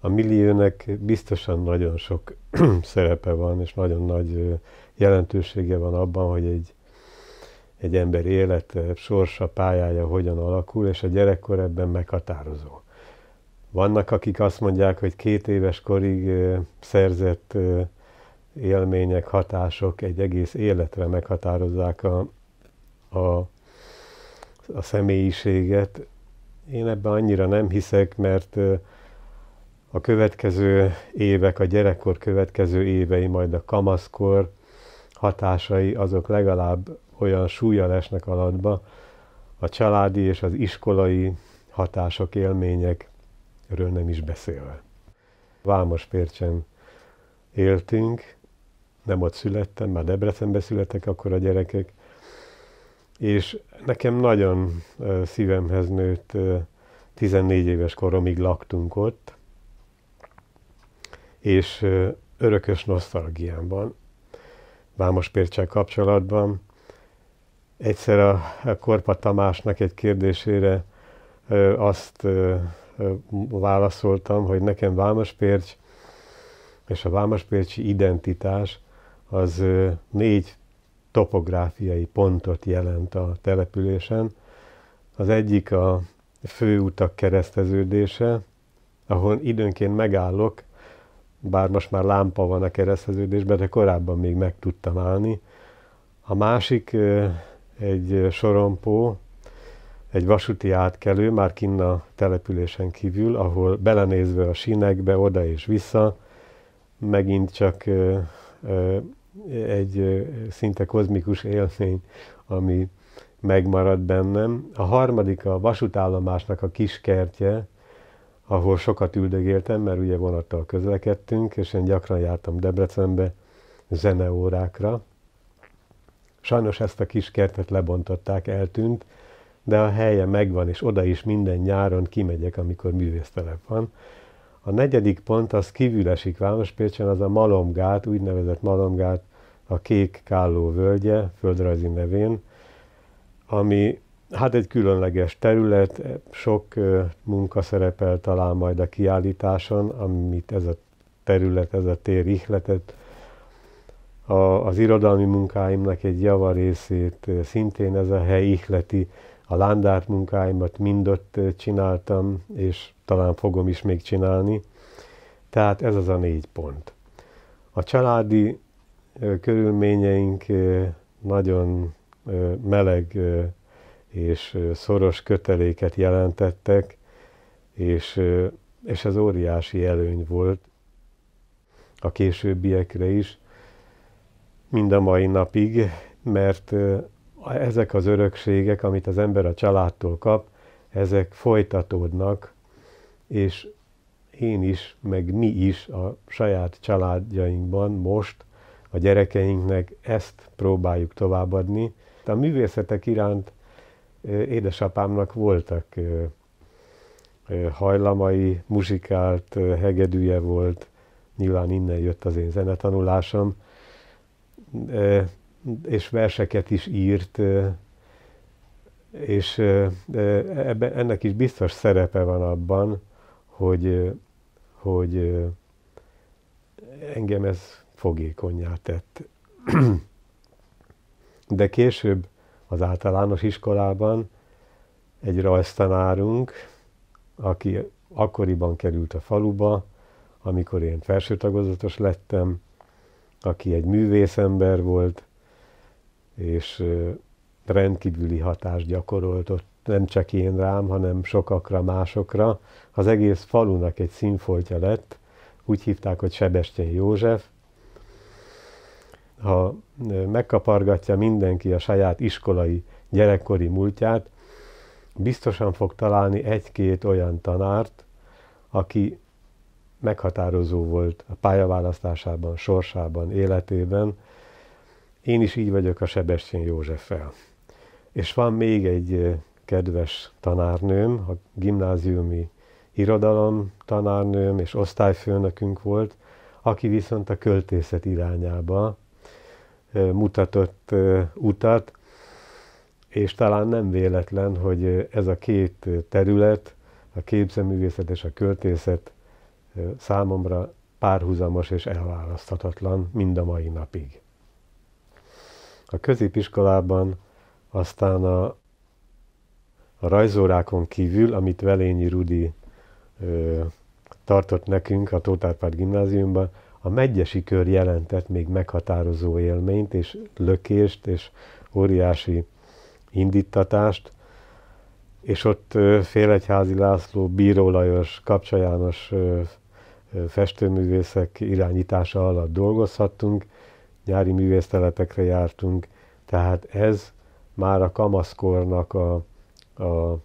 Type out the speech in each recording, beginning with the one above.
a milliónek biztosan nagyon sok szerepe van, és nagyon nagy jelentősége van abban, hogy egy, egy ember élete, sorsa, pályája hogyan alakul, és a gyerekkor ebben meghatározó. Vannak, akik azt mondják, hogy két éves korig szerzett élmények, hatások egy egész életre meghatározzák a, a, a személyiséget. Én ebben annyira nem hiszek, mert a következő évek, a gyerekkor következő évei, majd a kamaszkor hatásai, azok legalább olyan súlyjal esnek alatba, a családi és az iskolai hatások, élményekről nem is beszélve. Vámos Pércsen éltünk, nem ott születtem, már Debrecenbe születtek akkor a gyerekek, és nekem nagyon szívemhez nőtt, 14 éves koromig laktunk ott, és örökös nosztalgiámban, Vámos Pércsel kapcsolatban. Egyszer a Korpa Tamásnak egy kérdésére azt válaszoltam, hogy nekem Vámos Pércs és a Vámos Pércsi identitás az négy topográfiai pontot jelent a településen. Az egyik a főutak kereszteződése, ahol időnként megállok, bár most már lámpa van a kereszteződésben, de korábban még meg tudtam állni. A másik egy sorompó, egy vasúti átkelő, már kinn a településen kívül, ahol belenézve a sínekbe, oda és vissza, megint csak egy szinte kozmikus élmény, ami megmaradt bennem. A harmadik a vasútállomásnak a kiskertje, ahol sokat üldögéltem, mert ugye vonattal közlekedtünk, és én gyakran jártam Debrecenbe zeneórákra. Sajnos ezt a kis kertet lebontották, eltűnt, de a helye megvan, és oda is minden nyáron kimegyek, amikor művésztelep van. A negyedik pont az esik Vámospécsen, az a Malomgát, úgynevezett Malomgát, a Kék Kálló völgye, földrajzi nevén, ami Hát egy különleges terület, sok munka szerepel talán majd a kiállításon, amit ez a terület, ez a tér ihletet. A, az irodalmi munkáimnak egy java részét szintén ez a hely ihleti, a landárt munkáimat mind ott csináltam, és talán fogom is még csinálni. Tehát ez az a négy pont. A családi körülményeink nagyon meleg és szoros köteléket jelentettek, és, és ez óriási előny volt a későbbiekre is, mind a mai napig, mert ezek az örökségek, amit az ember a családtól kap, ezek folytatódnak, és én is, meg mi is a saját családjainkban most a gyerekeinknek ezt próbáljuk továbbadni. A művészetek iránt édesapámnak voltak hajlamai, muzsikált, hegedűje volt, nyilván innen jött az én zenetanulásom, és verseket is írt, és ebben, ennek is biztos szerepe van abban, hogy, hogy engem ez fogékonyá tett. De később az általános iskolában egy rajztanárunk, aki akkoriban került a faluba, amikor én felsőtagozatos lettem, aki egy művészember volt, és rendkívüli hatást gyakorolt ott, nem csak én rám, hanem sokakra, másokra. Az egész falunak egy színfoltja lett, úgy hívták, hogy Sebestyen József, ha megkapargatja mindenki a saját iskolai gyerekkori múltját, biztosan fog találni egy-két olyan tanárt, aki meghatározó volt a pályaválasztásában, sorsában, életében. Én is így vagyok a Sebestyén Józseffel. És van még egy kedves tanárnőm, a gimnáziumi irodalom tanárnőm és osztályfőnökünk volt, aki viszont a költészet irányába mutatott utat, és talán nem véletlen, hogy ez a két terület, a képzőművészet és a költészet számomra párhuzamos és elválaszthatatlan mind a mai napig. A középiskolában aztán a, a rajzórákon kívül, amit Velényi Rudi ö, tartott nekünk a Tóth Árpád gimnáziumban, a megyesi kör jelentett még meghatározó élményt és lökést és óriási indítatást, és ott Félegyházi László, Bíró Lajos, Kapcsa János festőművészek irányítása alatt dolgozhattunk, nyári művésztelepekre jártunk, tehát ez már a kamaszkornak a, a,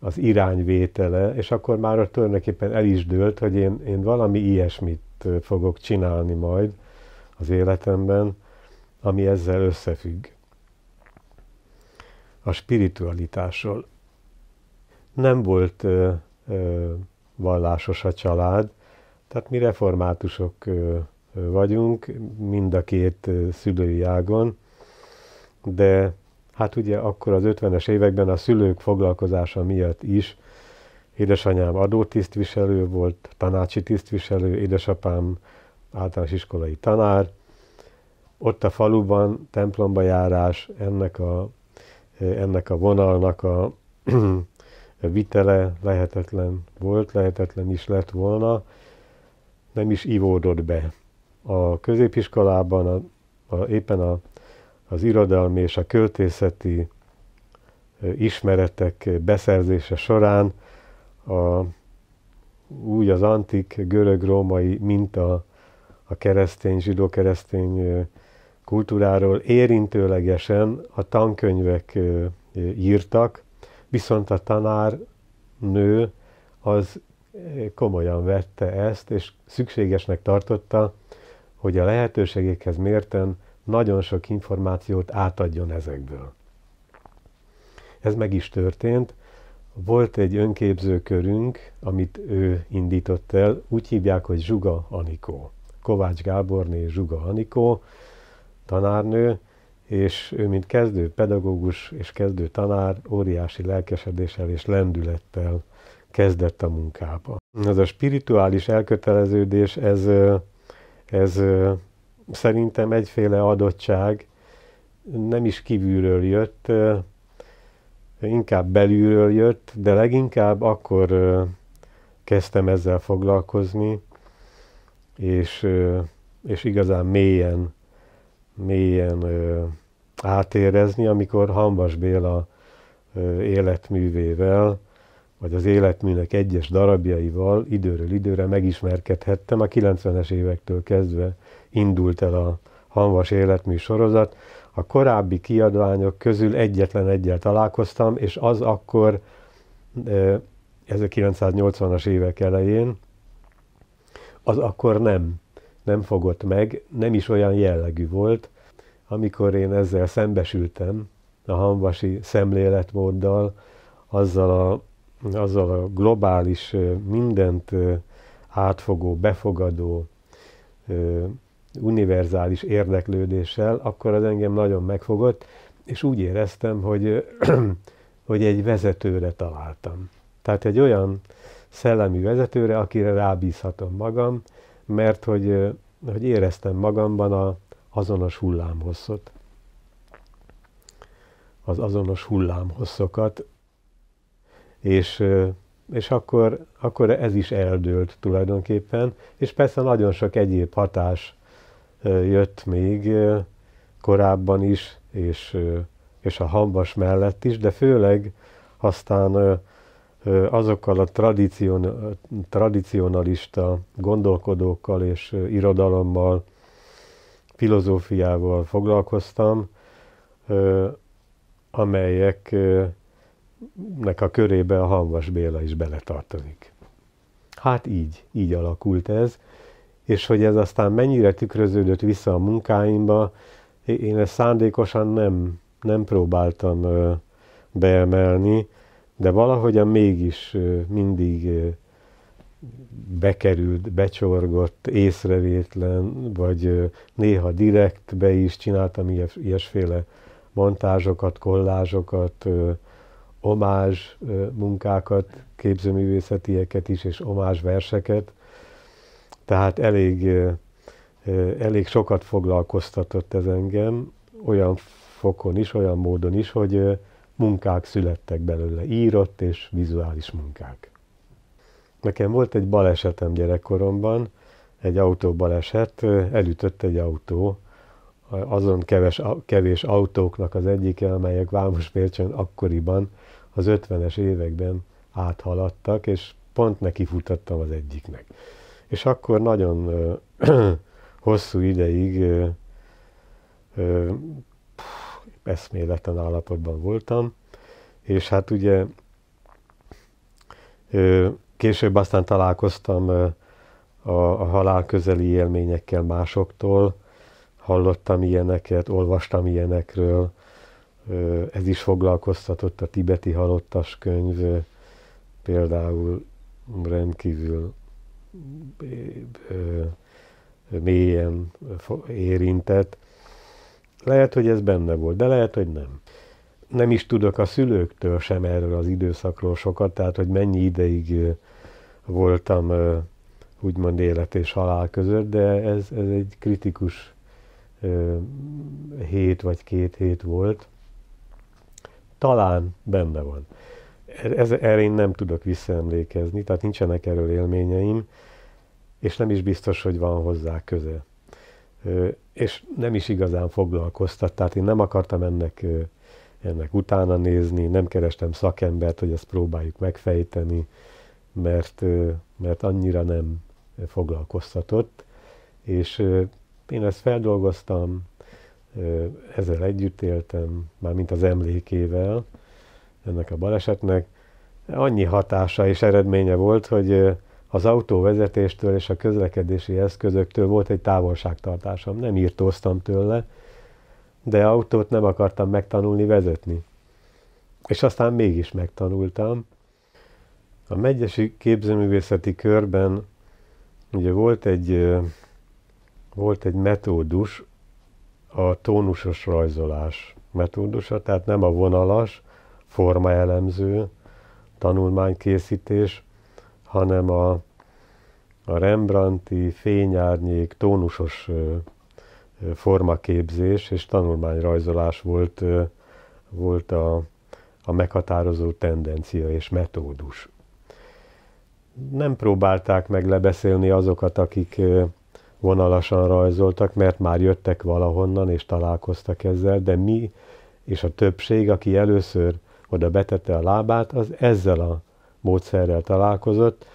az irányvétele, és akkor már ott tulajdonképpen el is dőlt, hogy én, én valami ilyesmit fogok csinálni majd az életemben, ami ezzel összefügg. A spiritualitásról. Nem volt ö, ö, vallásos a család, tehát mi reformátusok ö, vagyunk, mind a két szülői ágon, de hát ugye akkor az 50-es években a szülők foglalkozása miatt is Édesanyám adótisztviselő volt, tanácsi tisztviselő, édesapám általános iskolai tanár. Ott a faluban templomba járás ennek a, ennek a vonalnak a, a vitele lehetetlen volt, lehetetlen is lett volna, nem is ivódott be. A középiskolában a, a, éppen a, az irodalmi és a költészeti ismeretek beszerzése során a, úgy az antik görög-római minta a keresztény, zsidó-keresztény kultúráról érintőlegesen a tankönyvek írtak, viszont a tanár nő az komolyan vette ezt, és szükségesnek tartotta, hogy a lehetőségekhez mérten nagyon sok információt átadjon ezekből. Ez meg is történt, volt egy önképzőkörünk, amit ő indított el, úgy hívják, hogy Zsuga Anikó. Kovács Gáborné Zsuga Anikó, tanárnő, és ő, mint kezdő pedagógus és kezdő tanár, óriási lelkesedéssel és lendülettel kezdett a munkába. Ez a spirituális elköteleződés, ez, ez szerintem egyféle adottság, nem is kívülről jött, inkább belülről jött, de leginkább akkor kezdtem ezzel foglalkozni, és, és igazán mélyen, mélyen átérezni, amikor Hambas Béla életművével, vagy az életműnek egyes darabjaival időről időre megismerkedhettem. A 90-es évektől kezdve indult el a Hanvas életmű sorozat, a korábbi kiadványok közül egyetlen egyel találkoztam, és az akkor 1980-as évek elején, az akkor nem, nem fogott meg, nem is olyan jellegű volt. Amikor én ezzel szembesültem, a hanvasi szemléletmóddal, azzal a, azzal a globális, mindent átfogó, befogadó, univerzális érdeklődéssel, akkor az engem nagyon megfogott, és úgy éreztem, hogy, hogy egy vezetőre találtam. Tehát egy olyan szellemi vezetőre, akire rábízhatom magam, mert hogy, hogy éreztem magamban a azonos hullámhosszot. Az azonos hullámhosszokat, és, és akkor, akkor ez is eldőlt tulajdonképpen, és persze nagyon sok egyéb hatás jött még korábban is, és, és a hambas mellett is, de főleg aztán azokkal a tradicion, tradicionalista gondolkodókkal és irodalommal, filozófiával foglalkoztam, amelyeknek a körébe a Hanvas Béla is beletartozik. Hát így, így alakult ez és hogy ez aztán mennyire tükröződött vissza a munkáimba, én ezt szándékosan nem, nem próbáltam beemelni, de valahogyan mégis mindig bekerült, becsorgott, észrevétlen, vagy néha direkt be is csináltam ilyesféle montázsokat, kollázsokat, omázs munkákat, képzőművészetieket is, és omázs verseket. Tehát elég, elég sokat foglalkoztatott ez engem, olyan fokon is, olyan módon is, hogy munkák születtek belőle, írott és vizuális munkák. Nekem volt egy balesetem gyerekkoromban, egy autóbaleset, elütött egy autó, azon keves, kevés autóknak az egyike, amelyek vámos Pércsön akkoriban az 50-es években áthaladtak, és pont nekifutottam az egyiknek és akkor nagyon ö, hosszú ideig ö, ö, eszméletlen állapotban voltam, és hát ugye ö, később aztán találkoztam ö, a, a halál közeli élményekkel másoktól, hallottam ilyeneket, olvastam ilyenekről, ö, ez is foglalkoztatott a tibeti halottas könyv, ö, például rendkívül mélyen érintett. Lehet, hogy ez benne volt, de lehet, hogy nem. Nem is tudok a szülőktől sem erről az időszakról sokat, tehát hogy mennyi ideig voltam úgymond élet és halál között, de ez, ez egy kritikus hét vagy két hét volt. Talán benne van ez, erre én nem tudok visszaemlékezni, tehát nincsenek erről élményeim, és nem is biztos, hogy van hozzá köze. És nem is igazán foglalkoztat, tehát én nem akartam ennek, ennek utána nézni, nem kerestem szakembert, hogy ezt próbáljuk megfejteni, mert, mert annyira nem foglalkoztatott, és én ezt feldolgoztam, ezzel együtt éltem, már mint az emlékével, ennek a balesetnek annyi hatása és eredménye volt, hogy az autóvezetéstől és a közlekedési eszközöktől volt egy távolságtartásom. Nem írtóztam tőle, de autót nem akartam megtanulni vezetni. És aztán mégis megtanultam. A megyesi képzőművészeti körben ugye volt egy, volt egy metódus, a tónusos rajzolás metódusa, tehát nem a vonalas, formaelemző tanulmánykészítés, hanem a, a Rembrandti fényárnyék tónusos formaképzés és tanulmányrajzolás volt, volt a, a meghatározó tendencia és metódus. Nem próbálták meg lebeszélni azokat, akik vonalasan rajzoltak, mert már jöttek valahonnan és találkoztak ezzel, de mi és a többség, aki először oda betette a lábát, az ezzel a módszerrel találkozott,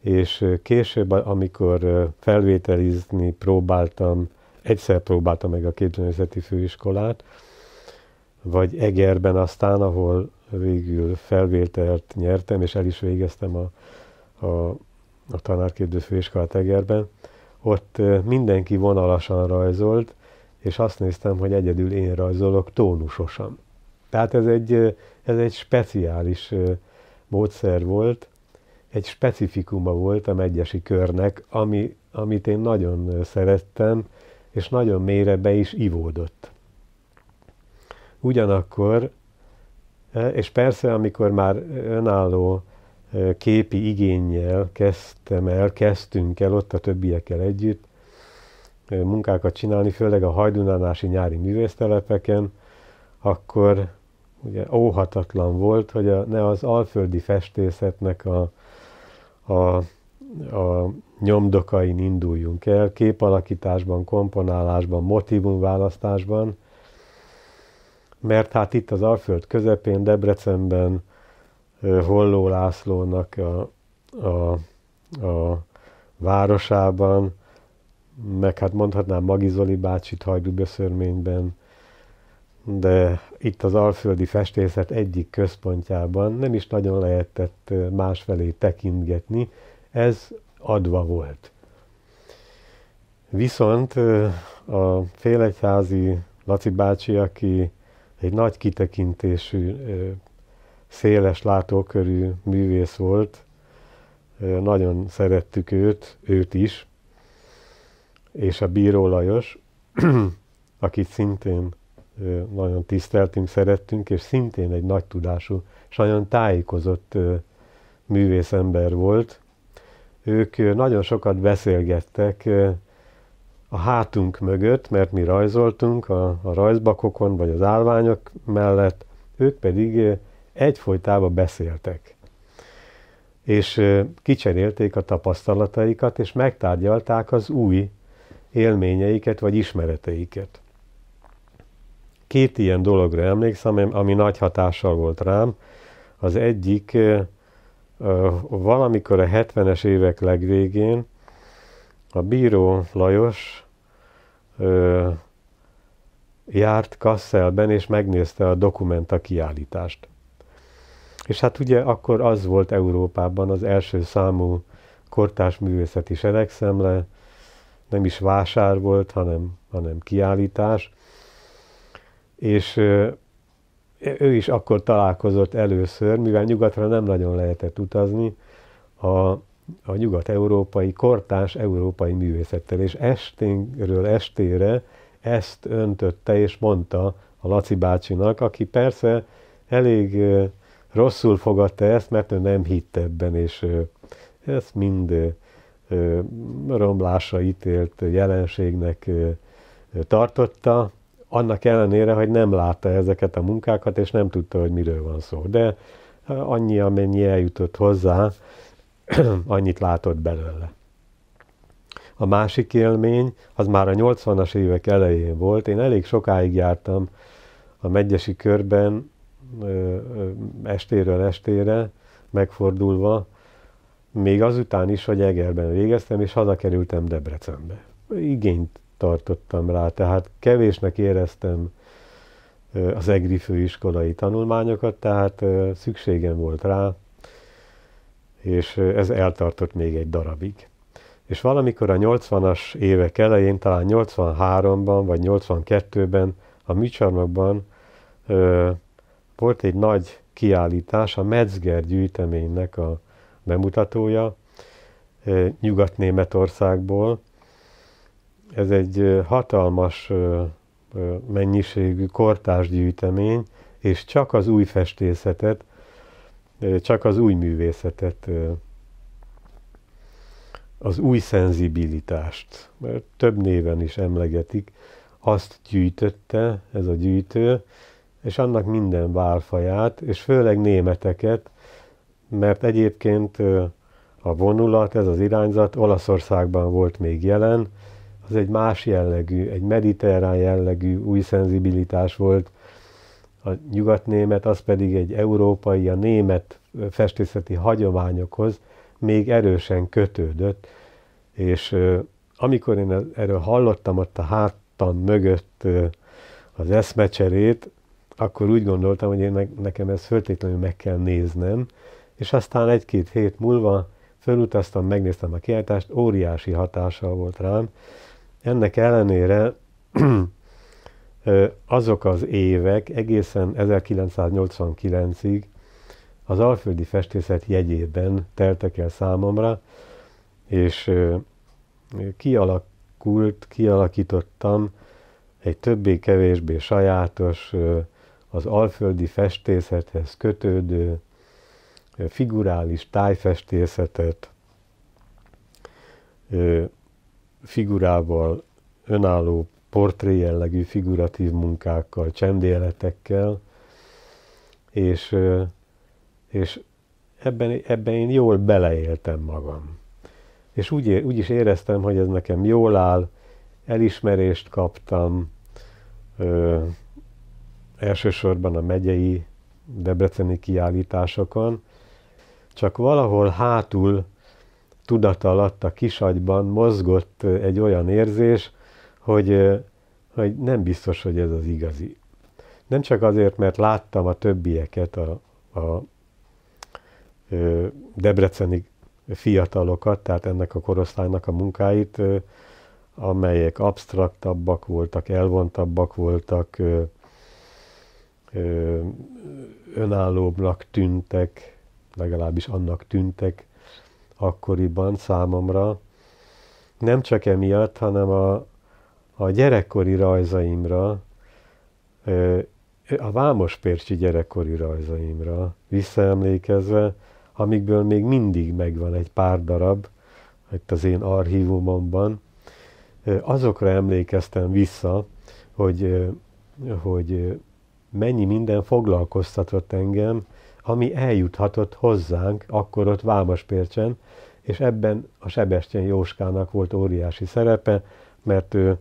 és később, amikor felvételizni próbáltam, egyszer próbáltam meg a képzőművészeti főiskolát, vagy Egerben aztán, ahol végül felvételt nyertem, és el is végeztem a, a, a tanárképző főiskolát Egerben, ott mindenki vonalasan rajzolt, és azt néztem, hogy egyedül én rajzolok tónusosan. Tehát ez egy ez egy speciális módszer volt, egy specifikuma volt a megyesi körnek, ami, amit én nagyon szerettem, és nagyon mélyre be is ivódott. Ugyanakkor, és persze, amikor már önálló képi igényel kezdtem el, kezdtünk el ott a többiekkel együtt munkákat csinálni, főleg a hajdunánási nyári művésztelepeken, akkor ugye óhatatlan volt, hogy a, ne az alföldi festészetnek a, a, a nyomdokain induljunk el, képalakításban, komponálásban, motivumválasztásban, mert hát itt az Alföld közepén, Debrecenben Holló Lászlónak a, a, a városában, meg hát mondhatnám Magizoli bácsit Hajdúböszörményben, de itt az alföldi festészet egyik központjában nem is nagyon lehetett másfelé tekintgetni, ez adva volt. Viszont a félegyházi Laci bácsi, aki egy nagy kitekintésű, széles látókörű művész volt, nagyon szerettük őt, őt is, és a Bíró Lajos, akit szintén nagyon tiszteltünk, szerettünk, és szintén egy nagy tudású, és nagyon tájékozott művészember volt. Ők nagyon sokat beszélgettek a hátunk mögött, mert mi rajzoltunk a, a rajzbakokon, vagy az állványok mellett, ők pedig egyfolytában beszéltek. És kicserélték a tapasztalataikat, és megtárgyalták az új élményeiket, vagy ismereteiket két ilyen dologra emlékszem, ami, ami nagy hatással volt rám. Az egyik valamikor a 70-es évek legvégén a bíró Lajos járt Kasszelben, és megnézte a dokumenta kiállítást. És hát ugye akkor az volt Európában az első számú kortás művészeti seregszemle, nem is vásár volt, hanem, hanem kiállítás, és ő is akkor találkozott először, mivel nyugatra nem nagyon lehetett utazni, a, a nyugat-európai, kortás európai művészettel, és esténről estére ezt öntötte és mondta a Laci bácsinak, aki persze elég rosszul fogadta ezt, mert ő nem hitt ebben, és ez mind romlásra ítélt jelenségnek tartotta, annak ellenére, hogy nem látta ezeket a munkákat, és nem tudta, hogy miről van szó. De annyi, amennyi eljutott hozzá, annyit látott belőle. A másik élmény, az már a 80-as évek elején volt. Én elég sokáig jártam a megyesi körben, estéről estére, megfordulva, még azután is, hogy Egerben végeztem, és hazakerültem Debrecenbe. Igényt tartottam rá, tehát kevésnek éreztem az EGRI főiskolai tanulmányokat, tehát szükségem volt rá, és ez eltartott még egy darabig. És valamikor a 80-as évek elején, talán 83-ban vagy 82-ben a műcsarnokban ö, volt egy nagy kiállítás, a Metzger gyűjteménynek a bemutatója ö, Nyugat-Németországból, ez egy hatalmas mennyiségű gyűjtemény, és csak az új festészetet, csak az új művészetet, az új szenzibilitást, mert több néven is emlegetik, azt gyűjtötte ez a gyűjtő, és annak minden válfaját, és főleg németeket, mert egyébként a vonulat, ez az irányzat Olaszországban volt még jelen, az egy más jellegű, egy mediterrán jellegű új szenzibilitás volt, a nyugatnémet, az pedig egy európai, a német festészeti hagyományokhoz még erősen kötődött, és amikor én erről hallottam ott a háttam mögött az eszmecserét, akkor úgy gondoltam, hogy én nekem ezt föltétlenül meg kell néznem, és aztán egy-két hét múlva fölutaztam, megnéztem a kiállítást, óriási hatással volt rám, ennek ellenére azok az évek egészen 1989-ig az alföldi festészet jegyében teltek el számomra, és kialakult, kialakítottam egy többé-kevésbé sajátos, az alföldi festészethez kötődő figurális tájfestészetet, figurával, önálló portré jellegű figuratív munkákkal, csendéletekkel, és, és ebben, ebben én jól beleéltem magam. És úgy, úgy is éreztem, hogy ez nekem jól áll, elismerést kaptam, ö, elsősorban a megyei debreceni kiállításokon, csak valahol hátul tudat alatt a kisagyban mozgott egy olyan érzés, hogy, hogy nem biztos, hogy ez az igazi. Nem csak azért, mert láttam a többieket, a, a debreceni fiatalokat, tehát ennek a korosztálynak a munkáit, amelyek absztraktabbak voltak, elvontabbak voltak, önállóbbnak tűntek, legalábbis annak tűntek, akkoriban számomra, nem csak emiatt, hanem a, a gyerekkori rajzaimra, a Vámospércsi gyerekkori rajzaimra visszaemlékezve, amikből még mindig megvan egy pár darab, itt az én archívumomban, azokra emlékeztem vissza, hogy, hogy mennyi minden foglalkoztatott engem, ami eljuthatott hozzánk, akkor ott Vámaspércsen, és ebben a Sebestyen Jóskának volt óriási szerepe, mert ő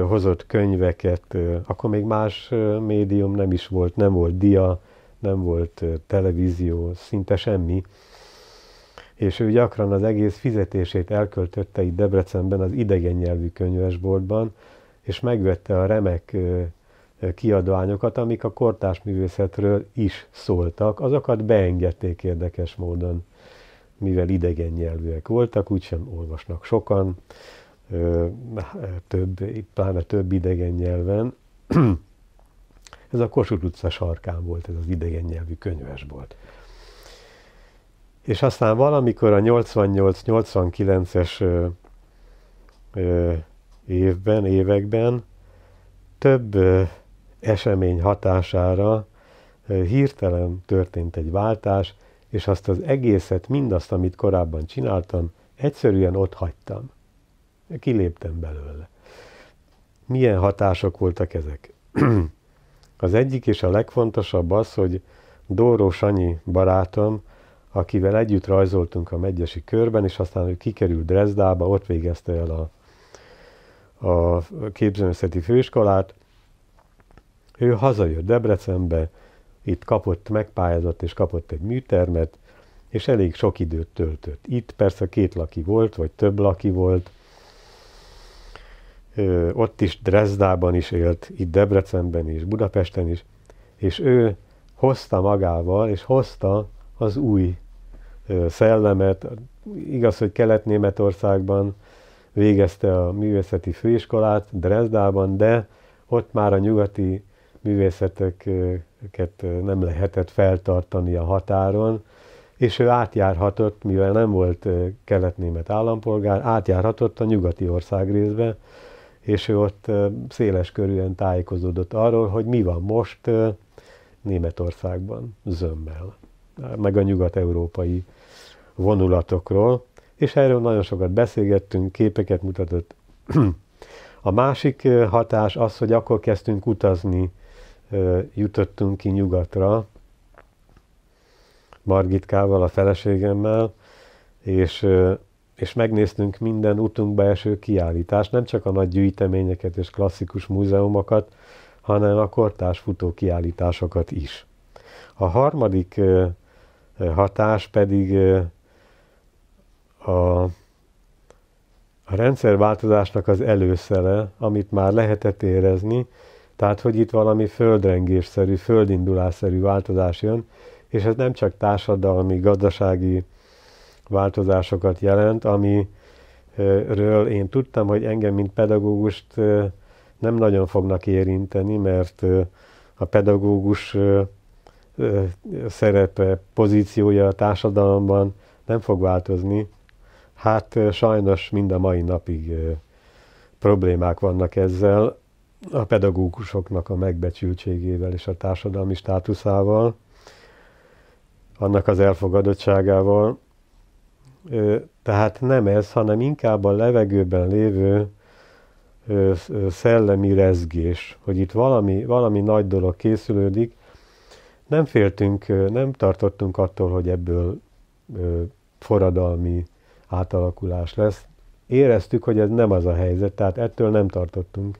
hozott könyveket, akkor még más médium nem is volt, nem volt dia, nem volt televízió, szinte semmi. És ő gyakran az egész fizetését elköltötte itt Debrecenben az idegen nyelvű könyvesboltban, és megvette a remek kiadványokat, amik a kortás művészetről is szóltak, azokat beengedték érdekes módon, mivel idegen nyelvűek voltak, úgysem olvasnak sokan, több, pláne több idegen nyelven. ez a Kossuth utca sarkán volt, ez az idegen nyelvű könyvesbolt. És aztán valamikor a 88-89-es évben, években több esemény hatására hirtelen történt egy váltás, és azt az egészet, mindazt, amit korábban csináltam, egyszerűen ott hagytam. Kiléptem belőle. Milyen hatások voltak ezek? az egyik és a legfontosabb az, hogy Dóró Sanyi barátom, akivel együtt rajzoltunk a megyesi körben, és aztán ő kikerült Dresdába, ott végezte el a, a képzőművészeti főiskolát, ő hazajött Debrecenbe, itt kapott, megpályázott és kapott egy műtermet, és elég sok időt töltött. Itt persze két laki volt, vagy több laki volt, Ö, ott is Dresdában is élt, itt Debrecenben is, Budapesten is, és ő hozta magával, és hozta az új ö, szellemet. Igaz, hogy Kelet-Németországban végezte a művészeti főiskolát, Dresdában, de ott már a nyugati művészeteket nem lehetett feltartani a határon, és ő átjárhatott, mivel nem volt kelet-német állampolgár, átjárhatott a nyugati ország részbe, és ő ott széles körűen tájékozódott arról, hogy mi van most Németországban, zömmel, meg a nyugat-európai vonulatokról, és erről nagyon sokat beszélgettünk, képeket mutatott. A másik hatás az, hogy akkor kezdtünk utazni jutottunk ki nyugatra, Margitkával, a feleségemmel, és, és megnéztünk minden utunkba eső kiállítást, nem csak a nagy gyűjteményeket és klasszikus múzeumokat, hanem a kortás futó kiállításokat is. A harmadik hatás pedig a, a rendszerváltozásnak az előszele, amit már lehetett érezni, tehát, hogy itt valami földrengésszerű, földindulásszerű változás jön, és ez nem csak társadalmi, gazdasági változásokat jelent, amiről én tudtam, hogy engem, mint pedagógust nem nagyon fognak érinteni, mert a pedagógus szerepe, pozíciója a társadalomban nem fog változni. Hát sajnos mind a mai napig problémák vannak ezzel, a pedagógusoknak a megbecsültségével és a társadalmi státuszával, annak az elfogadottságával. Tehát nem ez, hanem inkább a levegőben lévő szellemi rezgés, hogy itt valami, valami nagy dolog készülődik. Nem féltünk, nem tartottunk attól, hogy ebből forradalmi átalakulás lesz. Éreztük, hogy ez nem az a helyzet, tehát ettől nem tartottunk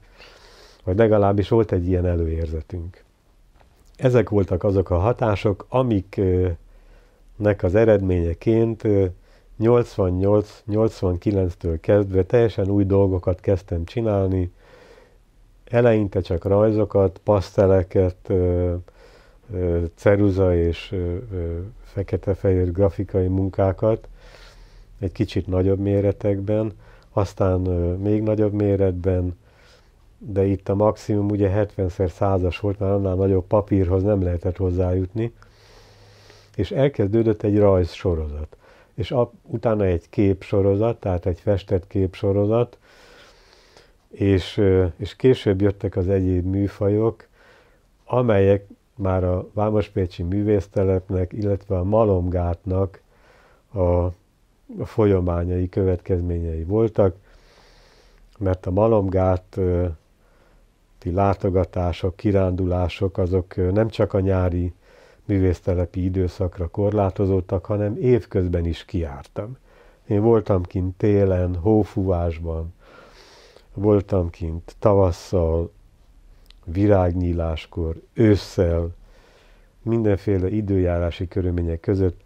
vagy legalábbis volt egy ilyen előérzetünk. Ezek voltak azok a hatások, amiknek az eredményeként 88-89-től kezdve teljesen új dolgokat kezdtem csinálni, eleinte csak rajzokat, paszteleket, ceruza és fekete-fehér grafikai munkákat, egy kicsit nagyobb méretekben, aztán még nagyobb méretben, de itt a maximum ugye 70 100-as volt, már annál nagyobb papírhoz nem lehetett hozzájutni, és elkezdődött egy rajz sorozat. És a, utána egy képsorozat, tehát egy festett képsorozat, és, és később jöttek az egyéb műfajok, amelyek már a Vámospécsi művésztelepnek, illetve a Malomgátnak a, a folyamányai, következményei voltak, mert a Malomgát látogatások, kirándulások, azok nem csak a nyári művésztelepi időszakra korlátozottak, hanem évközben is kiártam. Én voltam kint télen, hófúvásban, voltam kint tavasszal, virágnyíláskor, ősszel, mindenféle időjárási körülmények között.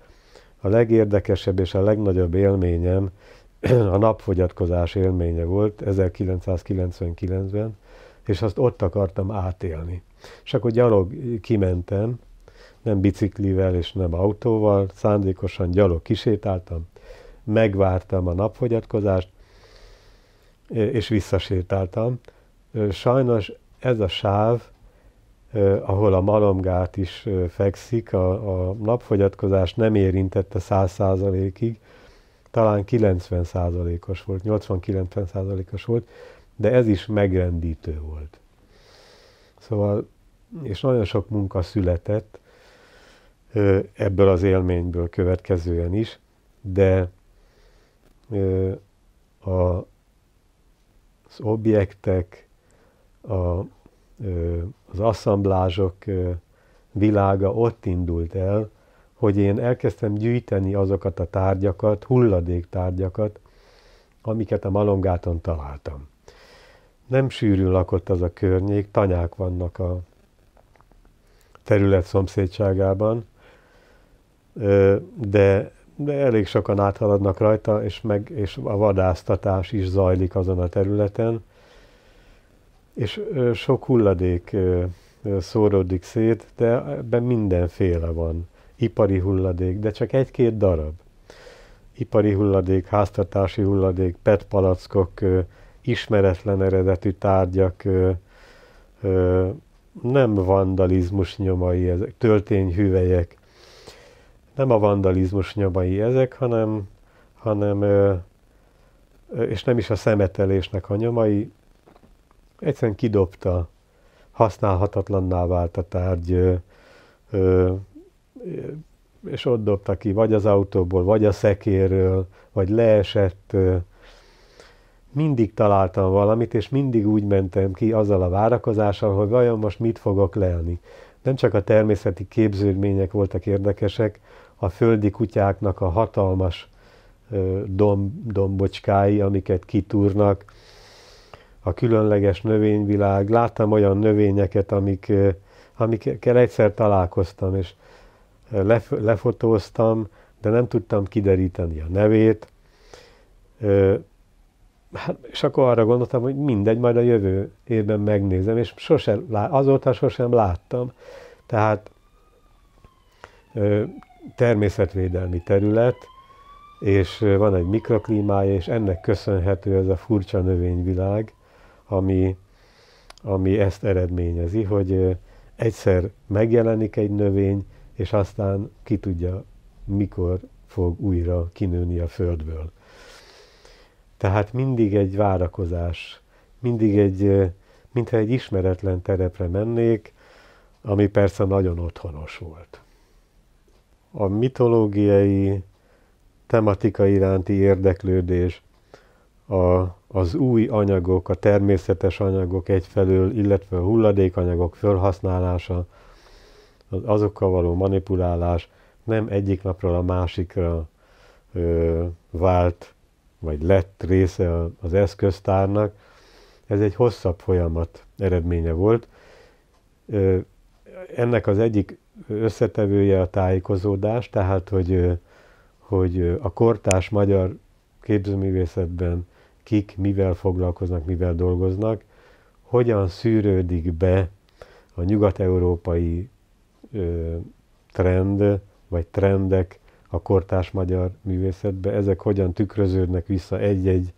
A legérdekesebb és a legnagyobb élményem a napfogyatkozás élménye volt 1999-ben, és azt ott akartam átélni. És akkor gyalog kimentem, nem biciklivel és nem autóval, szándékosan gyalog kisétáltam, megvártam a napfogyatkozást, és visszasétáltam. Sajnos ez a sáv, ahol a malomgát is fekszik, a, a napfogyatkozás nem érintette 100%-ig, talán 90%-os volt, 80-90%-os volt, de ez is megrendítő volt. Szóval, és nagyon sok munka született ebből az élményből következően is, de a, az objektek, a, az asszamblázsok világa ott indult el, hogy én elkezdtem gyűjteni azokat a tárgyakat, hulladéktárgyakat, amiket a malongáton találtam nem sűrűn lakott az a környék, tanyák vannak a terület szomszédságában, de, de elég sokan áthaladnak rajta, és, meg, és a vadáztatás is zajlik azon a területen, és sok hulladék szóródik szét, de ebben mindenféle van. Ipari hulladék, de csak egy-két darab. Ipari hulladék, háztartási hulladék, petpalackok, palackok, ismeretlen eredetű tárgyak, ö, ö, nem vandalizmus nyomai ezek, töltényhüvelyek, nem a vandalizmus nyomai ezek, hanem, hanem ö, és nem is a szemetelésnek a nyomai, egyszerűen kidobta, használhatatlanná vált a tárgy, ö, ö, és ott dobta ki, vagy az autóból, vagy a szekérről, vagy leesett, mindig találtam valamit, és mindig úgy mentem ki azzal a várakozással, hogy vajon most mit fogok lelni. Nem csak a természeti képződmények voltak érdekesek, a földi kutyáknak a hatalmas domb, dombocskái, amiket kitúrnak, a különleges növényvilág. Láttam olyan növényeket, amik, amikkel egyszer találkoztam, és lef, lefotóztam, de nem tudtam kideríteni a nevét Hát, és akkor arra gondoltam, hogy mindegy, majd a jövő évben megnézem, és sosem, azóta sosem láttam. Tehát természetvédelmi terület, és van egy mikroklímája, és ennek köszönhető ez a furcsa növényvilág, ami, ami ezt eredményezi, hogy egyszer megjelenik egy növény, és aztán ki tudja, mikor fog újra kinőni a földből. Tehát mindig egy várakozás, mindig egy, mintha egy ismeretlen terepre mennék, ami persze nagyon otthonos volt. A mitológiai tematika iránti érdeklődés, a, az új anyagok, a természetes anyagok egyfelől, illetve a hulladékanyagok felhasználása, az azokkal való manipulálás nem egyik napról a másikra ö, vált vagy lett része az eszköztárnak. Ez egy hosszabb folyamat eredménye volt. Ennek az egyik összetevője a tájékozódás, tehát hogy, hogy a kortás magyar képzőművészetben kik mivel foglalkoznak, mivel dolgoznak, hogyan szűrődik be a nyugat-európai trend vagy trendek a kortás magyar művészetbe, ezek hogyan tükröződnek vissza egy-egy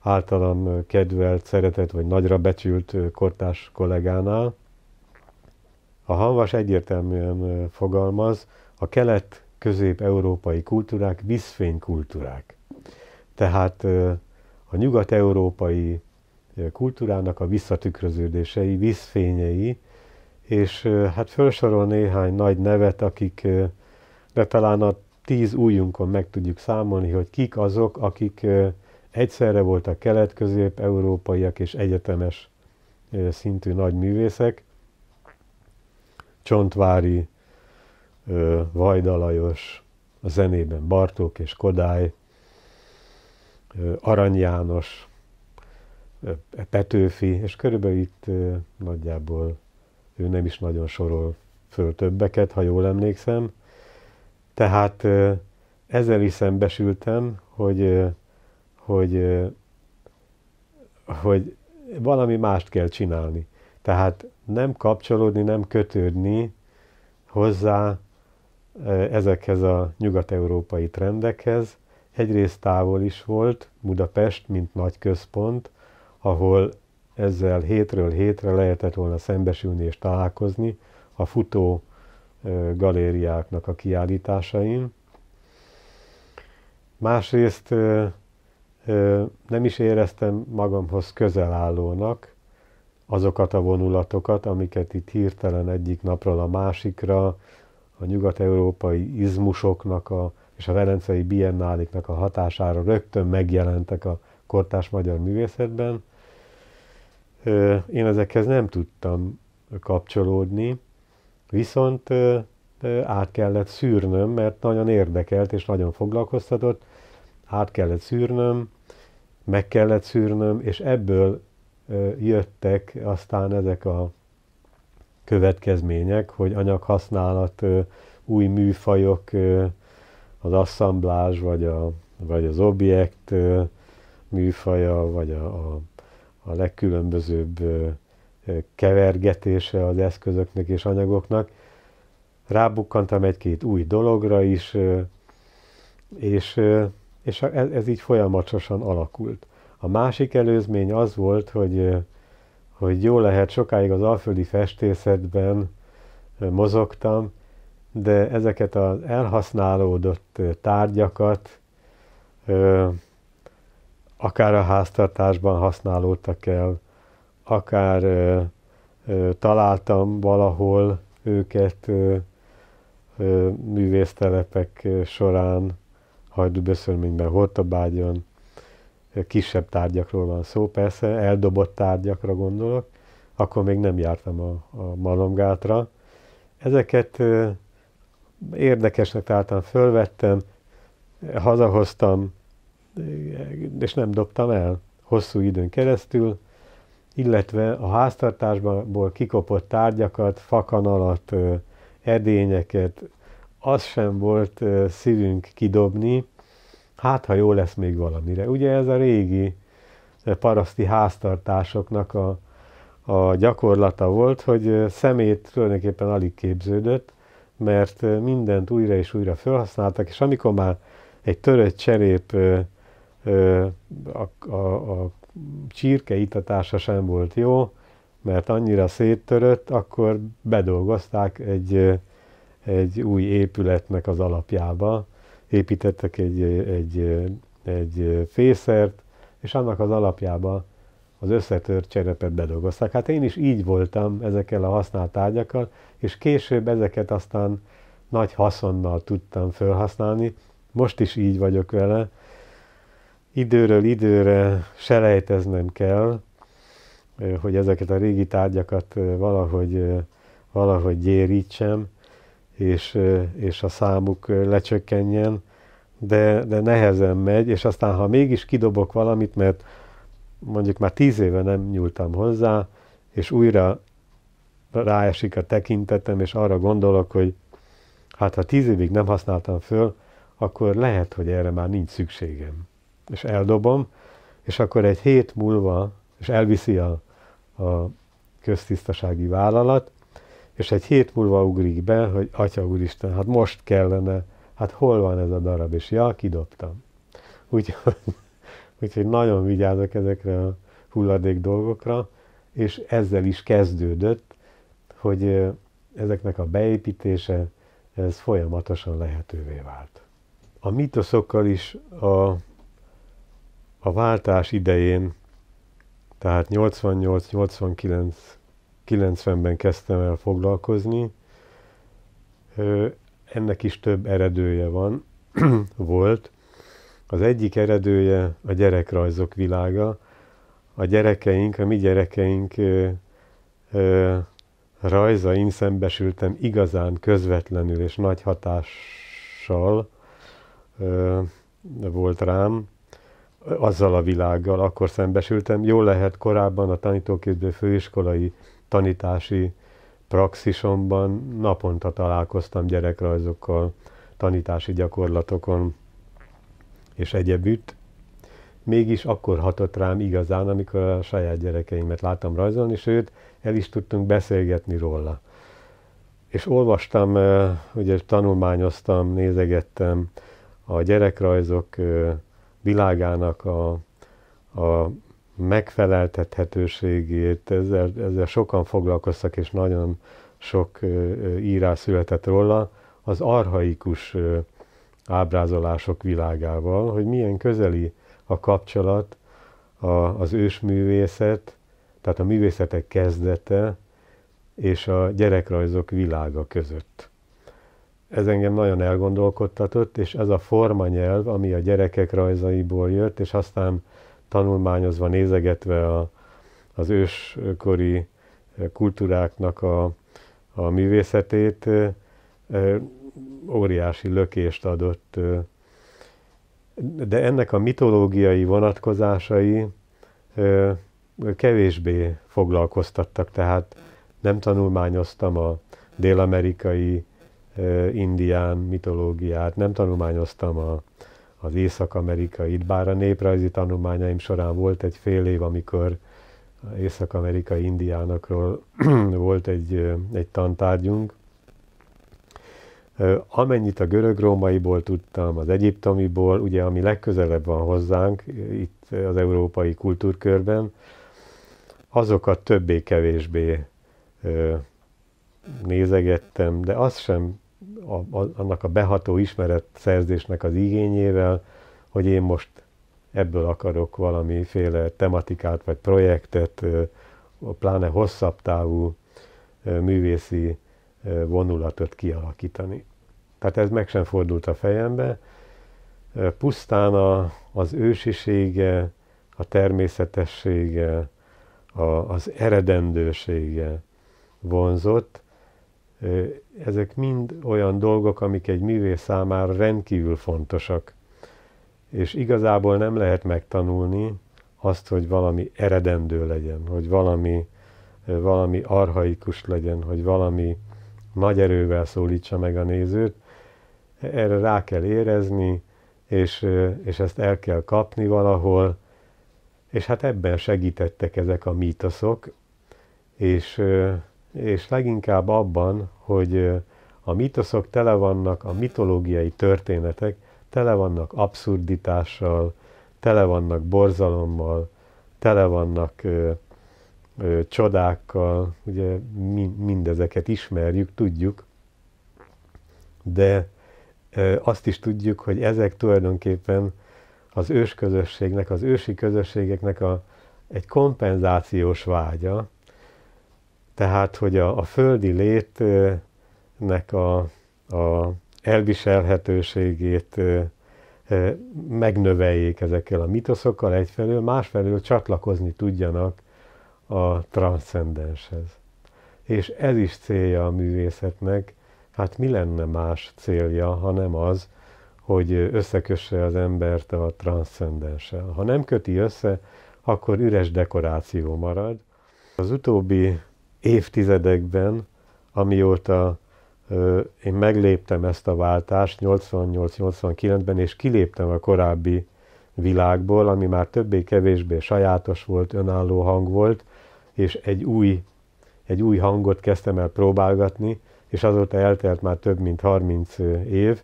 általam kedvelt, szeretett vagy nagyra becsült kortás kollégánál. A hanvas egyértelműen fogalmaz, a kelet-közép-európai kultúrák vízfénykultúrák. Tehát a nyugat-európai kultúrának a visszatükröződései, vízfényei, és hát felsorol néhány nagy nevet, akik, de talán a tíz újunkon meg tudjuk számolni, hogy kik azok, akik egyszerre voltak kelet-közép-európaiak és egyetemes szintű nagy művészek, Csontvári, Vajdalajos a zenében Bartók és Kodály, Arany János, Petőfi, és körülbelül itt nagyjából ő nem is nagyon sorol föl többeket, ha jól emlékszem. Tehát ezzel is szembesültem, hogy, hogy, hogy valami mást kell csinálni. Tehát nem kapcsolódni, nem kötődni hozzá ezekhez a nyugat-európai trendekhez. Egyrészt távol is volt Budapest, mint nagy központ, ahol ezzel hétről hétre lehetett volna szembesülni és találkozni. A futó galériáknak a kiállításaim. Másrészt nem is éreztem magamhoz közelállónak azokat a vonulatokat, amiket itt hirtelen egyik napról a másikra a nyugat-európai izmusoknak a, és a velencei biennáliknak a hatására rögtön megjelentek a kortás magyar művészetben. Én ezekhez nem tudtam kapcsolódni, Viszont át kellett szűrnöm, mert nagyon érdekelt és nagyon foglalkoztatott, át kellett szűrnöm, meg kellett szűrnöm, és ebből jöttek aztán ezek a következmények, hogy anyaghasználat, új műfajok, az asszamblázs, vagy, a, vagy az objekt műfaja, vagy a, a, a legkülönbözőbb kevergetése az eszközöknek és anyagoknak. Rábukkantam egy-két új dologra is, és, és ez, ez így folyamatosan alakult. A másik előzmény az volt, hogy, hogy jó lehet sokáig az alföldi festészetben mozogtam, de ezeket az elhasználódott tárgyakat akár a háztartásban használódtak el, akár ö, ö, találtam valahol őket ö, ö, művésztelepek során, Hajdúböszörményben, Hortabágyon, kisebb tárgyakról van szó, persze, eldobott tárgyakra gondolok, akkor még nem jártam a, a malomgátra. Ezeket ö, érdekesnek találtam, fölvettem, hazahoztam, és nem dobtam el hosszú időn keresztül, illetve a háztartásból kikopott tárgyakat, fakanalat, edényeket, az sem volt szívünk kidobni, hát ha jó lesz még valamire. Ugye ez a régi paraszti háztartásoknak a, a gyakorlata volt, hogy szemét tulajdonképpen alig képződött, mert mindent újra és újra felhasználtak, és amikor már egy törött cserép a, a, a itatása sem volt jó, mert annyira széttörött, akkor bedolgozták egy, egy új épületnek az alapjába. Építettek egy, egy, egy fészert, és annak az alapjába az összetört cserepet bedolgozták. Hát én is így voltam ezekkel a használt tárgyakkal, és később ezeket aztán nagy haszonnal tudtam felhasználni. Most is így vagyok vele, időről időre selejteznem kell, hogy ezeket a régi tárgyakat valahogy, valahogy gyérítsem, és, és a számuk lecsökkenjen, de, de nehezen megy, és aztán ha mégis kidobok valamit, mert mondjuk már tíz éve nem nyúltam hozzá, és újra ráesik a tekintetem, és arra gondolok, hogy hát ha tíz évig nem használtam föl, akkor lehet, hogy erre már nincs szükségem és eldobom, és akkor egy hét múlva, és elviszi a, a köztisztasági vállalat, és egy hét múlva ugrik be, hogy Atya Úristen, hát most kellene, hát hol van ez a darab, és ja, kidobtam. Úgyhogy, úgyhogy nagyon vigyázok ezekre a hulladék dolgokra, és ezzel is kezdődött, hogy ezeknek a beépítése, ez folyamatosan lehetővé vált. A mitoszokkal is a a váltás idején, tehát 88, 89, 90-ben kezdtem el foglalkozni, ennek is több eredője van, volt. Az egyik eredője a gyerekrajzok világa. A gyerekeink, a mi gyerekeink ö, ö, rajzain szembesültem igazán közvetlenül és nagy hatással ö, volt rám azzal a világgal akkor szembesültem. Jól lehet korábban a tanítóképző főiskolai tanítási praxisomban naponta találkoztam gyerekrajzokkal, tanítási gyakorlatokon és egyebütt. Mégis akkor hatott rám igazán, amikor a saját gyerekeimet láttam rajzolni, sőt, el is tudtunk beszélgetni róla. És olvastam, ugye tanulmányoztam, nézegettem a gyerekrajzok világának a, a megfeleltethetőségét, ezzel, ezzel sokan foglalkoztak, és nagyon sok írás született róla, az arhaikus ábrázolások világával, hogy milyen közeli a kapcsolat a, az ősművészet, tehát a művészetek kezdete és a gyerekrajzok világa között ez engem nagyon elgondolkodtatott, és ez a formanyelv, ami a gyerekek rajzaiból jött, és aztán tanulmányozva, nézegetve a, az őskori eh, kultúráknak a, a művészetét, eh, eh, óriási lökést adott. De ennek a mitológiai vonatkozásai kevésbé foglalkoztattak, tehát nem tanulmányoztam a dél-amerikai indián mitológiát, nem tanulmányoztam a, az észak-amerikait, bár a néprajzi tanulmányaim során volt egy fél év, amikor észak-amerikai indiánokról volt egy, egy tantárgyunk. Amennyit a görög-rómaiból tudtam, az egyiptomiból, ugye ami legközelebb van hozzánk itt az európai kultúrkörben, azokat többé-kevésbé nézegettem, de azt sem a, a, annak a beható szerzésnek az igényével, hogy én most ebből akarok valamiféle tematikát vagy projektet, pláne hosszabb távú művészi vonulatot kialakítani. Tehát ez meg sem fordult a fejembe. Pusztán a, az ősisége, a természetessége, a, az eredendősége vonzott, ezek mind olyan dolgok, amik egy művész számára rendkívül fontosak. És igazából nem lehet megtanulni azt, hogy valami eredendő legyen, hogy valami, valami arhaikus legyen, hogy valami nagy erővel szólítsa meg a nézőt. Erre rá kell érezni, és, és ezt el kell kapni valahol, és hát ebben segítettek ezek a mítoszok, és és leginkább abban, hogy a mitoszok tele vannak, a mitológiai történetek tele vannak abszurditással, tele vannak borzalommal, tele vannak ö, ö, csodákkal, ugye mi, mindezeket ismerjük, tudjuk, de ö, azt is tudjuk, hogy ezek tulajdonképpen az ősközösségnek, az ősi közösségeknek a, egy kompenzációs vágya, tehát, hogy a, a földi létnek a, a elviselhetőségét megnöveljék ezekkel a mitoszokkal egyfelől, másfelől csatlakozni tudjanak a transzcendenshez. És ez is célja a művészetnek, hát mi lenne más célja, ha nem az, hogy összekösse az embert a transzcendenssel. Ha nem köti össze, akkor üres dekoráció marad. Az utóbbi évtizedekben, amióta én megléptem ezt a váltást 88-89-ben, és kiléptem a korábbi világból, ami már többé-kevésbé sajátos volt, önálló hang volt, és egy új, egy új hangot kezdtem el próbálgatni, és azóta eltelt már több mint 30 év.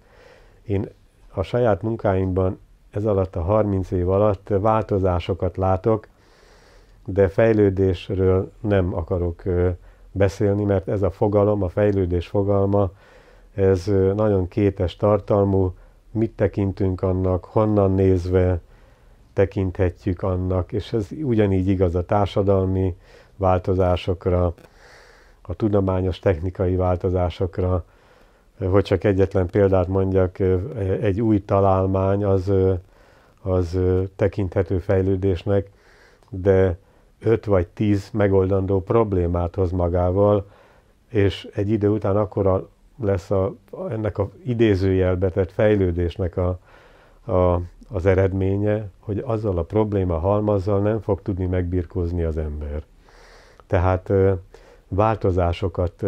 Én a saját munkáimban ez alatt a 30 év alatt változásokat látok, de fejlődésről nem akarok beszélni, mert ez a fogalom, a fejlődés fogalma, ez nagyon kétes tartalmú, mit tekintünk annak, honnan nézve tekinthetjük annak, és ez ugyanígy igaz a társadalmi változásokra, a tudományos technikai változásokra, hogy csak egyetlen példát mondjak, egy új találmány az, az tekinthető fejlődésnek, de öt vagy tíz megoldandó problémát hoz magával, és egy idő után akkora lesz a, ennek a idézőjelbe tett fejlődésnek a, a, az eredménye, hogy azzal a probléma halmazzal nem fog tudni megbirkózni az ember. Tehát változásokat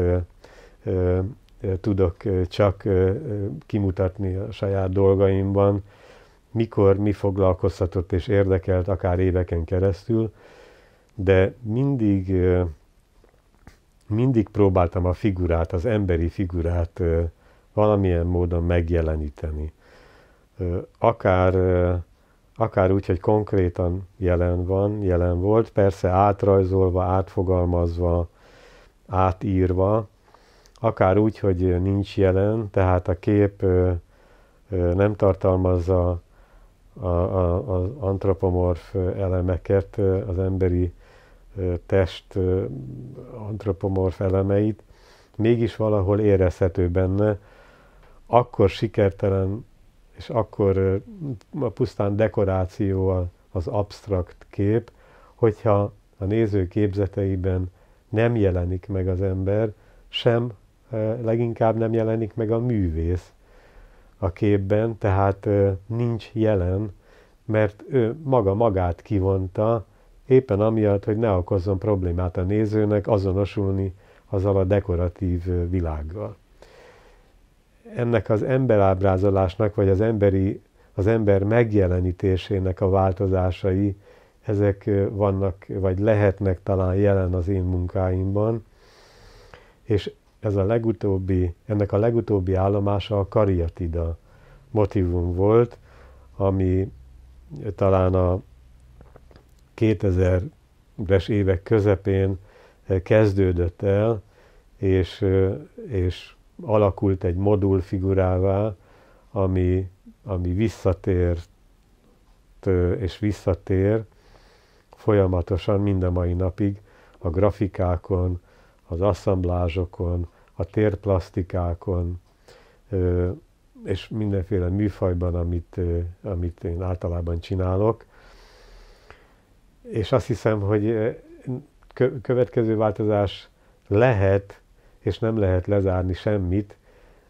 tudok csak kimutatni a saját dolgaimban, mikor mi foglalkoztatott és érdekelt akár éveken keresztül, de mindig, mindig próbáltam a figurát, az emberi figurát valamilyen módon megjeleníteni. Akár, akár úgy, hogy konkrétan jelen van, jelen volt, persze átrajzolva, átfogalmazva, átírva, akár úgy, hogy nincs jelen, tehát a kép nem tartalmazza az antropomorf elemeket, az emberi test antropomorf elemeit, mégis valahol érezhető benne, akkor sikertelen, és akkor pusztán dekoráció az absztrakt kép, hogyha a néző képzeteiben nem jelenik meg az ember, sem leginkább nem jelenik meg a művész a képben, tehát nincs jelen, mert ő maga magát kivonta, éppen amiatt, hogy ne okozzon problémát a nézőnek azonosulni azzal a dekoratív világgal. Ennek az emberábrázolásnak, vagy az, emberi, az ember megjelenítésének a változásai, ezek vannak, vagy lehetnek talán jelen az én munkáimban, és ez a legutóbbi, ennek a legutóbbi állomása a kariatida motivum volt, ami talán a 2000-es évek közepén eh, kezdődött el, és, eh, és alakult egy modul figurává, ami, ami visszatért eh, és visszatér folyamatosan mind a mai napig a grafikákon, az asszamblázsokon, a térplasztikákon, és mindenféle műfajban, amit, amit én általában csinálok, és azt hiszem, hogy eh, következő változás lehet, és nem lehet lezárni semmit,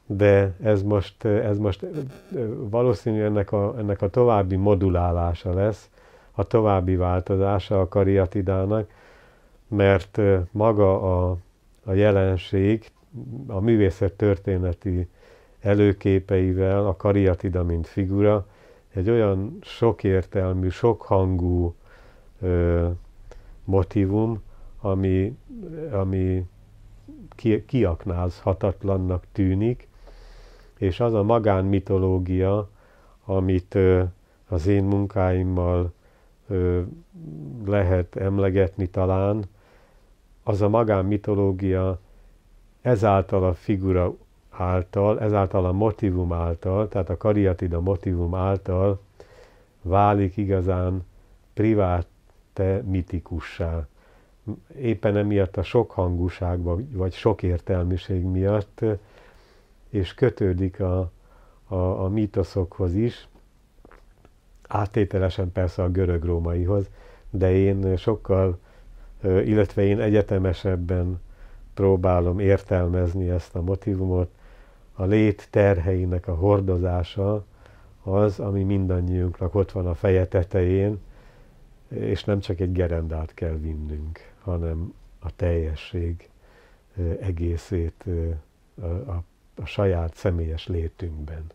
de ez most, eh, ez most eh, valószínű ennek a, ennek a további modulálása lesz, a további változása a kariatidának, mert maga a, a jelenség a művészet történeti előképeivel, a kariatida, mint figura, egy olyan sokértelmű, sokhangú ö, motivum, ami, ami ki, kiaknázhatatlannak tűnik, és az a magánmitológia, amit ö, az én munkáimmal ö, lehet emlegetni talán, az a magánmitológia ezáltal a figura által, ezáltal a motivum által, tehát a kariatida motivum által válik igazán privát te mitikussá. Éppen emiatt a sok hangúság vagy sok értelmiség miatt, és kötődik a, a, a mítoszokhoz is, áttételesen persze a görög-rómaihoz, de én sokkal, illetve én egyetemesebben próbálom értelmezni ezt a motivumot. A lét terheinek a hordozása az, ami mindannyiunknak ott van a feje tetején, és nem csak egy gerendát kell vinnünk, hanem a teljesség eh, egészét eh, a, a, a saját személyes létünkben.